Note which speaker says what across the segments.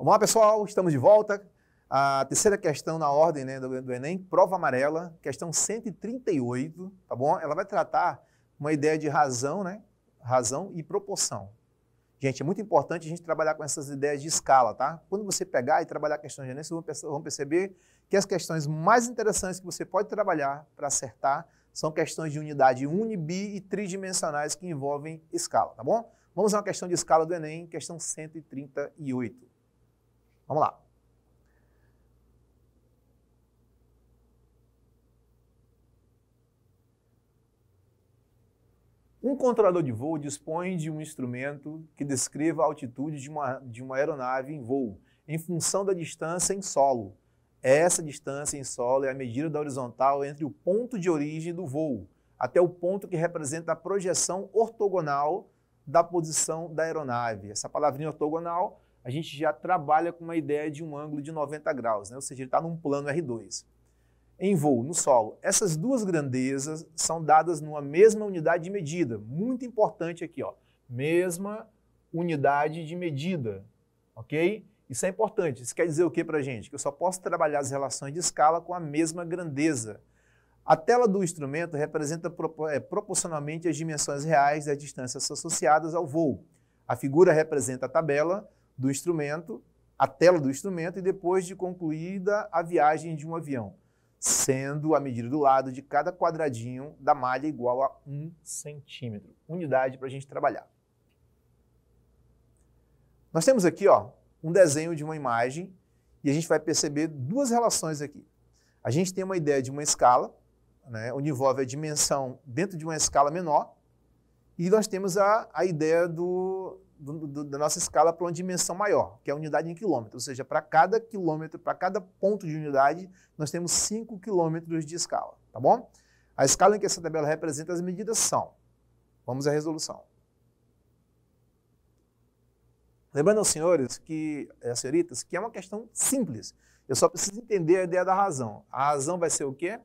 Speaker 1: Vamos lá, pessoal, estamos de volta. A terceira questão na ordem né, do, do, Enem, prova amarela, questão 138, tá bom? Ela vai tratar uma ideia de razão, né? Razão e proporção. Gente, é muito importante a gente trabalhar com essas ideias de escala, tá? Quando você pegar e trabalhar questões de Enem, vocês vão perceber que as questões mais interessantes que você pode trabalhar para acertar são questões de unidade uni, bi e tridimensionais que envolvem escala, tá bom? Vamos a uma questão de escala do Enem, questão 138. Vamos lá. Um controlador de voo dispõe de um instrumento que descreva a altitude de uma, de uma aeronave em voo, em função da distância em solo. É essa distância em solo é a medida da horizontal entre o ponto de origem do voo até o ponto que representa a projeção ortogonal da posição da aeronave. Essa palavrinha ortogonal a gente já trabalha com uma ideia de um ângulo de 90 graus, né? ou seja, ele está num plano R2. Em voo, no solo, essas duas grandezas são dadas numa mesma unidade de medida. Muito importante aqui, ó. mesma unidade de medida, ok? Isso é importante. Isso quer dizer o que para a gente? Que eu só posso trabalhar as relações de escala com a mesma grandeza. A tela do instrumento representa é, proporcionalmente as dimensões reais das distâncias associadas ao voo. A figura representa a tabela, do instrumento, a tela do instrumento, e depois de concluída a viagem de um avião, sendo a medida do lado de cada quadradinho da malha igual a um centímetro, unidade para a gente trabalhar. Nós temos aqui ó, um desenho de uma imagem e a gente vai perceber duas relações aqui. A gente tem uma ideia de uma escala, né, onde envolve a dimensão dentro de uma escala menor, e nós temos a, a ideia do, do, do, da nossa escala para uma dimensão maior, que é a unidade em quilômetro. Ou seja, para cada quilômetro, para cada ponto de unidade, nós temos 5 quilômetros de escala, tá bom? A escala em que essa tabela representa as medidas são. Vamos à resolução. Lembrando aos senhores que, às eh, senhoritas, que é uma questão simples. Eu só preciso entender a ideia da razão. A razão vai ser o quê?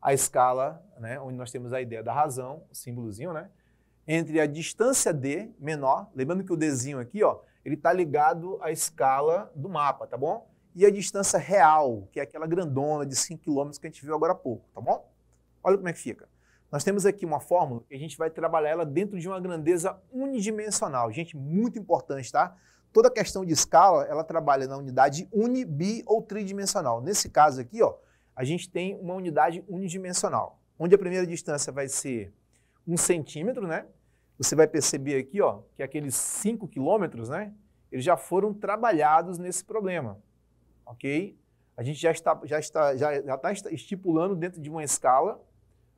Speaker 1: A escala, né, onde nós temos a ideia da razão, o símbolozinho, né? entre a distância D menor, lembrando que o Dzinho aqui, ó, ele está ligado à escala do mapa, tá bom? E a distância real, que é aquela grandona de 5 km que a gente viu agora há pouco, tá bom? Olha como é que fica. Nós temos aqui uma fórmula e a gente vai trabalhar ela dentro de uma grandeza unidimensional. Gente, muito importante, tá? Toda questão de escala, ela trabalha na unidade uni, bi ou tridimensional. Nesse caso aqui, ó, a gente tem uma unidade unidimensional, onde a primeira distância vai ser um centímetro, né? Você vai perceber aqui ó, que aqueles 5 quilômetros, né, eles já foram trabalhados nesse problema, ok? A gente já está, já está, já, já tá está estipulando dentro de uma escala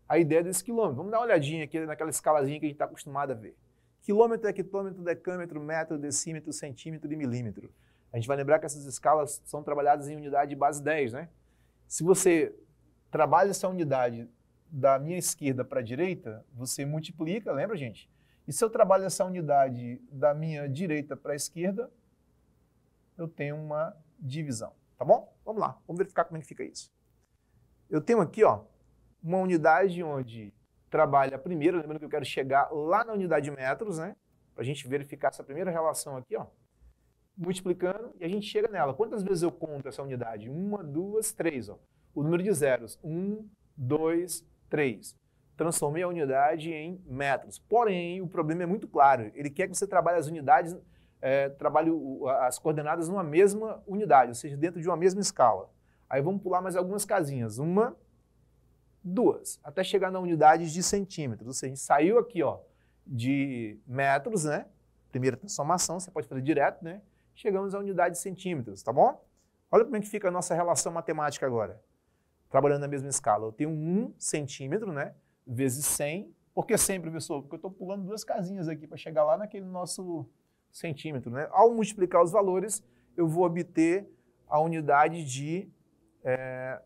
Speaker 1: a ideia desse quilômetro. Vamos dar uma olhadinha aqui naquela escalazinha que a gente está acostumado a ver. Quilômetro, hectômetro, é decâmetro, metro, decímetro, centímetro e milímetro. A gente vai lembrar que essas escalas são trabalhadas em unidade de base 10, né? Se você trabalha essa unidade da minha esquerda para a direita, você multiplica, lembra, gente? E se eu trabalho essa unidade da minha direita para a esquerda, eu tenho uma divisão, tá bom? Vamos lá, vamos verificar como é que fica isso. Eu tenho aqui, ó, uma unidade onde trabalha primeiro, lembrando que eu quero chegar lá na unidade de metros, né? Para a gente verificar essa primeira relação aqui, ó. Multiplicando e a gente chega nela. Quantas vezes eu conto essa unidade? Uma, duas, três, ó. O número de zeros. Um, dois, três transformei a unidade em metros. Porém, o problema é muito claro. Ele quer que você trabalhe as unidades, é, trabalhe as coordenadas numa mesma unidade, ou seja, dentro de uma mesma escala. Aí vamos pular mais algumas casinhas. Uma, duas, até chegar na unidade de centímetros. Ou seja, a gente saiu aqui ó, de metros, né? Primeira transformação, você pode fazer direto, né? Chegamos à unidade de centímetros, tá bom? Olha como é que fica a nossa relação matemática agora. Trabalhando na mesma escala. Eu tenho um centímetro, né? vezes 100. Por que 100, professor? Porque eu estou pulando duas casinhas aqui para chegar lá naquele nosso centímetro. Né? Ao multiplicar os valores, eu vou obter a unidade de, é,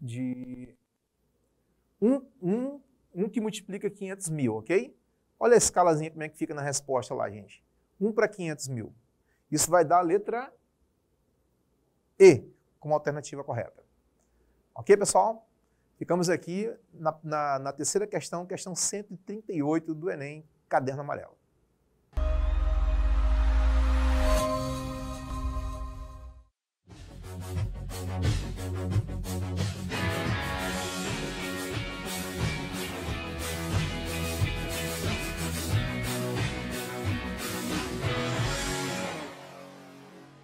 Speaker 1: de um, um, um que multiplica 500 mil, ok? Olha a escalazinha como é que fica na resposta lá, gente. 1 para 500 mil. Isso vai dar a letra E como alternativa correta. Ok, pessoal? Ficamos aqui na, na, na terceira questão, questão 138 do Enem, caderno amarelo.